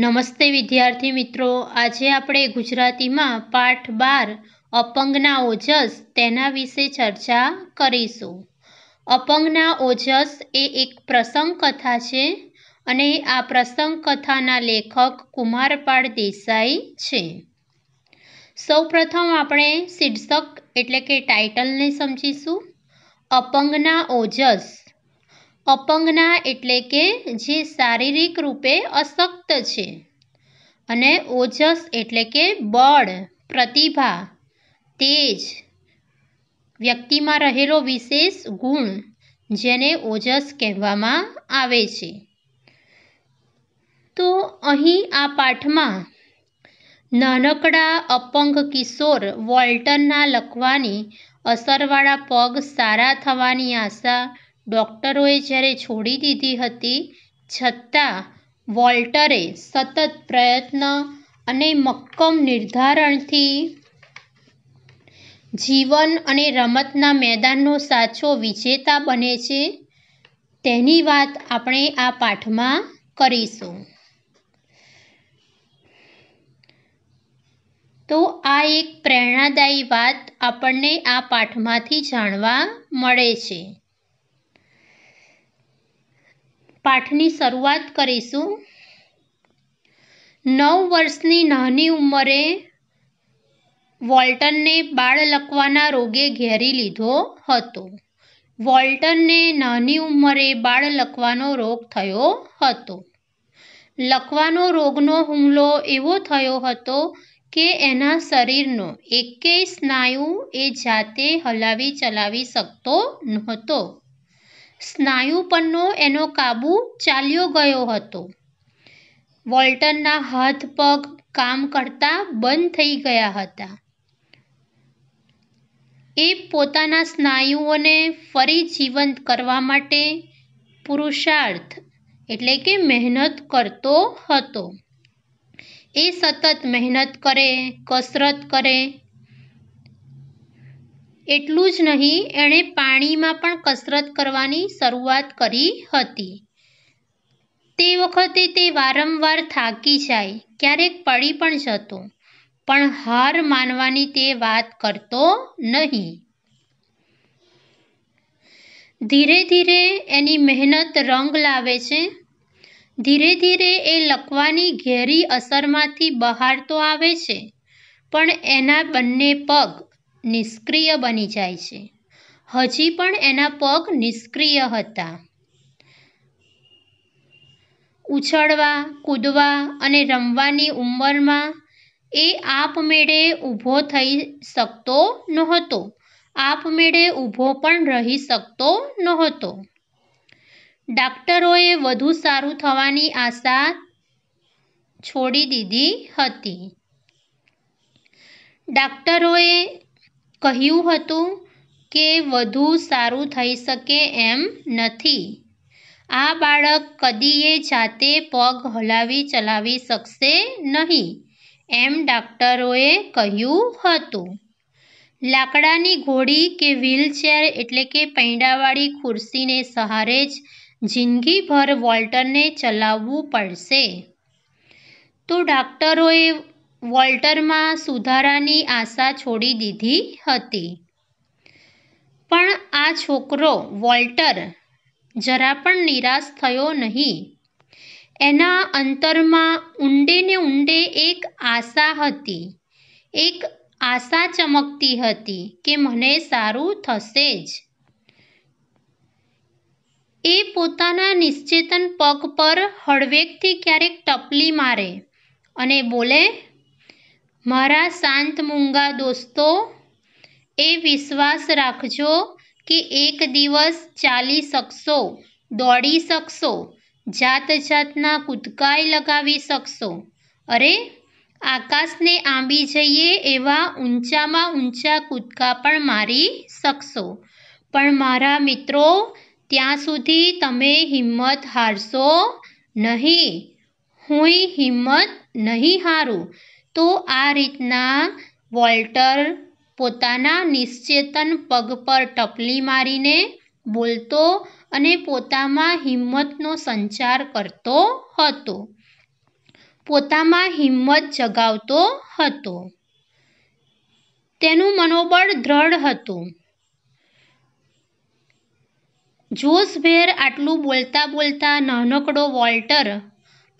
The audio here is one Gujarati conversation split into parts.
નમસ્તે વિદ્યાર્થી મિત્રો આજે આપણે ગુજરાતીમાં પાઠ બાર અપંગના ઓજસ તેના વિશે ચર્ચા કરીશું અપંગના ઓજસ એ એક પ્રસંગ કથા છે અને આ પ્રસંગ કથાના લેખક કુમારપાળ દેસાઈ છે સૌપ્રથમ આપણે શીર્ષક એટલે કે ટાઇટલને સમજીશું અપંગના ઓજસ અપંગના એટલે કે જે શારીરિક રૂપે અશક્ત છે અને ઓજસ એટલે કે બળ પ્રતિભા તેજ વ્યક્તિમાં રહેલો વિશેષ ગુણ જેને ઓજસ કહેવામાં આવે છે તો અહીં આ પાઠમાં નાનકડા અપંગ કિશોર વોલ્ટનના લખવાની અસરવાળા પગ સારા થવાની આશા ડોક્ટરોએ જ્યારે છોડી દીધી હતી છતાં વોલ્ટરે સતત પ્રયત્ન અને મક્કમ નિર્ધારણથી જીવન અને રમતના મેદાનનો સાચો વિજેતા બને છે તેની વાત આપણે આ પાઠમાં કરીશું તો આ એક પ્રેરણાદાયી વાત આપણને આ પાઠમાંથી જાણવા મળે છે પાઠની શરૂઆત કરીશું નવ વર્ષની નાની ઉંમરે વોલ્ટનને બાળ લકવાના રોગે ઘેરી લીધો હતો વોલ્ટનને નાની ઉંમરે બાળ લકવાનો રોગ થયો હતો લકવાનો રોગનો હુમલો એવો થયો હતો કે એના શરીરનો એકેય સ્નાયુ એ જાતે હલાવી ચલાવી શકતો નહોતો સ્નાયુ પરનો એનો કાબુ ચાલ્યો ગયો હતો વોલ્ટનના હાથ પગ કામ કરતા બંધ થઈ ગયા હતા એ પોતાના સ્નાયુઓને ફરી જીવંત કરવા માટે પુરુષાર્થ એટલે કે મહેનત કરતો હતો એ સતત મહેનત કરે કસરત કરે એટલું જ નહીં એણે પાણીમાં પણ કસરત કરવાની શરૂઆત કરી હતી તે વખતે તે વારંવાર થાકી જાય ક્યારેક પડી પણ જતો પણ હાર માનવાની તે વાત કરતો નહીં ધીરે ધીરે એની મહેનત રંગ લાવે છે ધીરે ધીરે એ લખવાની ઘેરી અસરમાંથી બહાર તો આવે છે પણ એના બંને પગ નિષ્ક્રિય બની જાય છે હજી પણ એના પગ નિષ્ક્રિય હતા ઉછળવા કૂદવા અને રમવાની ઉંમરમાં એ આપમેળે ઊભો થઈ શકતો નહોતો આપમેળે ઊભો પણ રહી શકતો નહોતો ડાક્ટરોએ વધુ સારું થવાની આશા છોડી દીધી હતી ડાક્ટરોએ કહ્યું હતું કે વધુ સારું થઈ શકે એમ નથી આ બાળક કદીએ જાતે પગ હલાવી ચલાવી શકશે નહીં એમ ડાક્ટરોએ કહ્યું હતું લાકડાની ઘોડી કે વ્હીલચેર એટલે કે પૈડાવાળી ખુરશીને સહારે જ જિંદગીભર વોલ્ટરને ચલાવવું પડશે તો ડાક્ટરોએ વોલ્ટરમાં સુધારાની આશા છોડી દીધી હતી પણ આ છોકરો વોલ્ટર જરા પણ નિરાશ થયો નહીં એના અંતરમાં ઊંડે ને ઊંડે એક આશા હતી એક આશા ચમકતી હતી કે મને સારું થશે જ એ પોતાના નિશ્ચેતન પગ પર હળવેકથી ક્યારેક ટપલી મારે અને બોલે मरा शांत मूंगा दोस्तों ए विश्वास रखो कि एक दिवस चाली सकसो दौड़ी सकसो जात जातना कूदकाय लगामी सकसो अरे आकाश ने आंबी जाइए एवं ऊंचा में ऊंचा कूदका पर मरी सकसो पर मित्रों त्या सुधी ते हिम्मत हारशो नहीं हूँ हिम्मत नहीं हारूँ તો આ રીતના વોલ્ટર પોતાના નિશ્ચેતન પગ પર ટપલી મારીને બોલતો અને પોતામાં હિંમતનો સંચાર કરતો હતો પોતામાં હિંમત જગાવતો હતો તેનું મનોબળ દ્રઢ હતું જોશભેર આટલું બોલતા બોલતા નાનકડો વોલ્ટર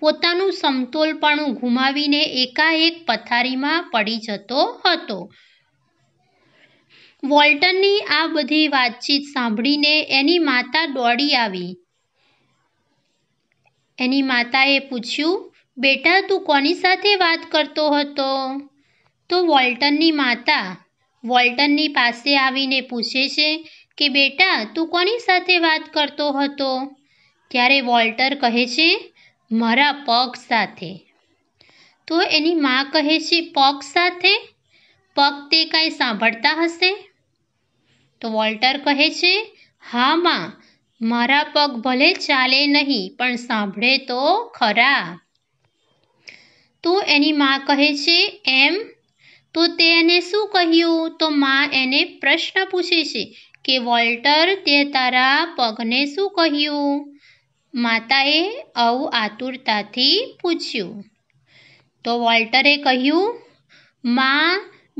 પોતાનું સમતોલપણું ગુમાવીને એકાએક પથારીમાં પડી જતો હતો વોલ્ટનની આ બધી વાતચીત સાંભળીને એની માતા દોડી આવી એની માતાએ પૂછ્યું બેટા તું કોની સાથે વાત કરતો હતો તો વોલ્ટનની માતા વોલ્ટનની પાસે આવીને પૂછે છે કે બેટા તું કોની સાથે વાત કરતો હતો ત્યારે વોલ્ટર કહે છે મારા પગ સાથે તો એની મા કહે છે પગ સાથે પગ તે કાંઈ સાંભળતા હશે તો વોલ્ટર કહે છે હા માં મારા પગ ભલે ચાલે નહીં પણ સાંભળે તો ખરા તો એની મા કહે છે એમ તો તે એને શું કહ્યું તો માં એને પ્રશ્ન પૂછે છે કે વોલ્ટર તે તારા પગને શું કહ્યું માતાએ આવું આતુરતાથી પૂછ્યું તો વોલ્ટરે કહ્યું માં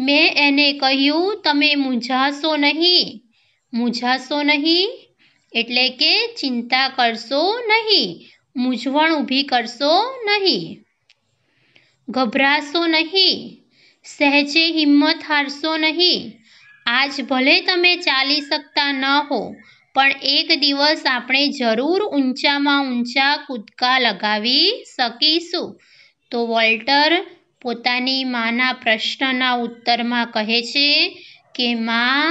મેં એને કહ્યું તમે મૂંઝાશો નહીં મૂંઝાશો નહીં એટલે કે ચિંતા કરશો નહીં મૂંઝવણ ઊભી કરશો નહીં ગભરાશો નહીં સહેજે હિંમત હારશો નહીં આજ ભલે તમે ચાલી શકતા ન હો પણ એક દિવસ આપણે જરૂર ઊંચામાં ઊંચા કૂદકા લગાવી શકીશું તો વોલ્ટર પોતાની માના પ્રશ્નના ઉત્તરમાં કહે છે કે માં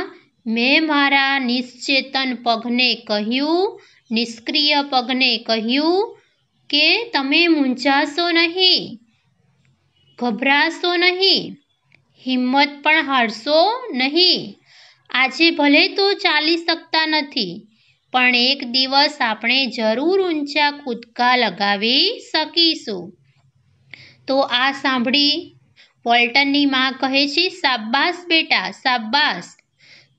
મેં મારા નિશ્ચેતન પગને કહ્યું નિષ્ક્રિય પગને કહ્યું કે તમે મૂંઝાશો નહીં ગભરાશો નહીં હિંમત પણ હારશો નહીં આજે ભલે તો ચાલી શકતા નથી પણ એક દિવસ આપણે જરૂર ઊંચા કૂદકા લગાવી શકીશું તો આ સાંભળી વોલ્ટનની મા કહે છે સાબ્બાસ બેટા સાબ્બાસ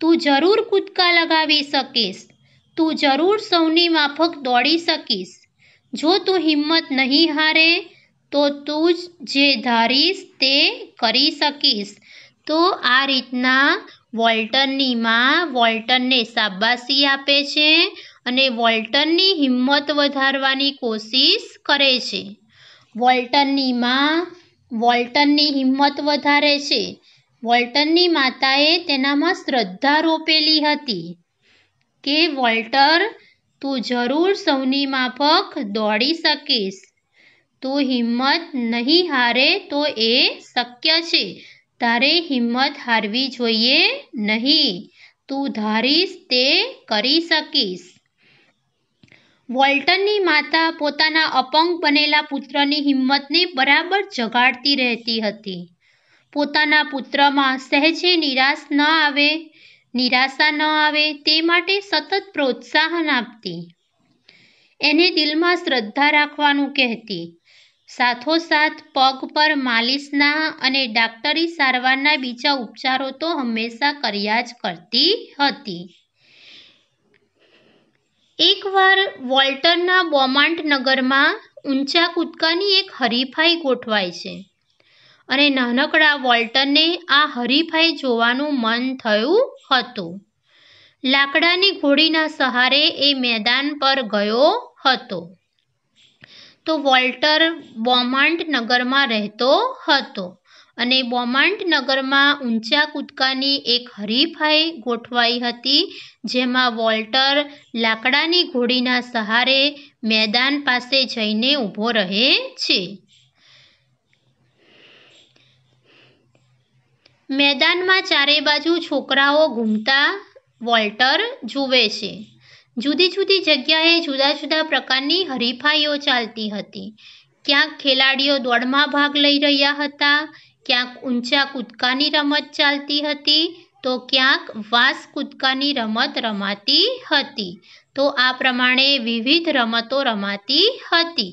તું જરૂર કૂદકા લગાવી શકીશ તું જરૂર સૌની માફક દોડી શકીશ જો તું હિંમત નહીં હારે તો તું જે ધારીશ તે કરી શકીશ તો આ રીતના વોલ્ટનની માં વોલ્ટનને શાબાશી આપે છે અને વોલ્ટનની હિંમત વધારવાની કોશિશ કરે છે વોલ્ટનની માં વોલ્ટનની હિંમત વધારે છે વોલ્ટનની માતાએ તેનામાં શ્રદ્ધા રોપેલી હતી કે વોલ્ટર તું જરૂર સૌની માફક દોડી શકીશ તું હિંમત નહીં હારે તો એ શક્ય છે તારે હિંમત હારવી જોઈએ નહીં તું ધારીશ તે કરી શકીશ વોલ્ટનની માતા પોતાના અપંગ બનેલા પુત્રની હિંમતને બરાબર જગાડતી રહેતી હતી પોતાના પુત્રમાં સહેજે નિરાશ ન આવે નિરાશા ન આવે તે માટે સતત પ્રોત્સાહન આપતી એને દિલમાં શ્રદ્ધા રાખવાનું કહેતી સાથોસાથ પગ પર માલિશના અને ડાક્ટરી સારવારના બીજા ઉપચારો તો હંમેશા કર્યા જ કરતી હતી એકવાર વોલ્ટરના બોમાન્ટ નગરમાં ઊંચા કૂદકાની એક હરીફાઈ ગોઠવાય છે અને નાનકડા વોલ્ટરને આ હરીફાઈ જોવાનું મન થયું હતું લાકડાની ઘોડીના સહારે એ મેદાન પર ગયો હતો તો વોલ્ટર બોમાન્ટ નગરમાં રહેતો હતો અને બોમાન્ટ નગરમાં ઊંચા કૂદકાની એક હરીફાઈ ગોઠવાઈ હતી જેમાં વોલ્ટર લાકડાની ઘોડીના સહારે મેદાન પાસે જઈને ઊભો રહે છે મેદાનમાં ચારે બાજુ છોકરાઓ ઘૂમતા વોલ્ટર જુએ છે જુદી જુદી જગ્યાએ જુદા જુદા પ્રકારની હરીફાઈઓ ચાલતી હતી ક્યાંક ખેલાડીઓ દોડમાં ભાગ લઈ રહ્યા હતા ક્યાંક ઊંચા કૂદકાની રમત ચાલતી હતી તો ક્યાંક વાસ કૂદકાની રમત રમાતી હતી તો આ પ્રમાણે વિવિધ રમતો રમાતી હતી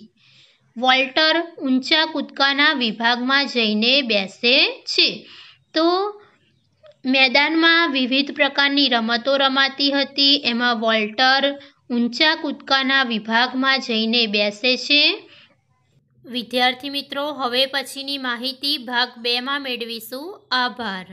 વોલ્ટર ઊંચા કૂદકાના વિભાગમાં જઈને બેસે છે તો મેદાનમાં વિવિધ પ્રકારની રમતો રમાતી હતી એમાં વોલ્ટર ઊંચા કૂદકાના વિભાગમાં જઈને બેસે છે વિદ્યાર્થી મિત્રો હવે પછીની માહિતી ભાગ બેમાં મેળવીશું આભાર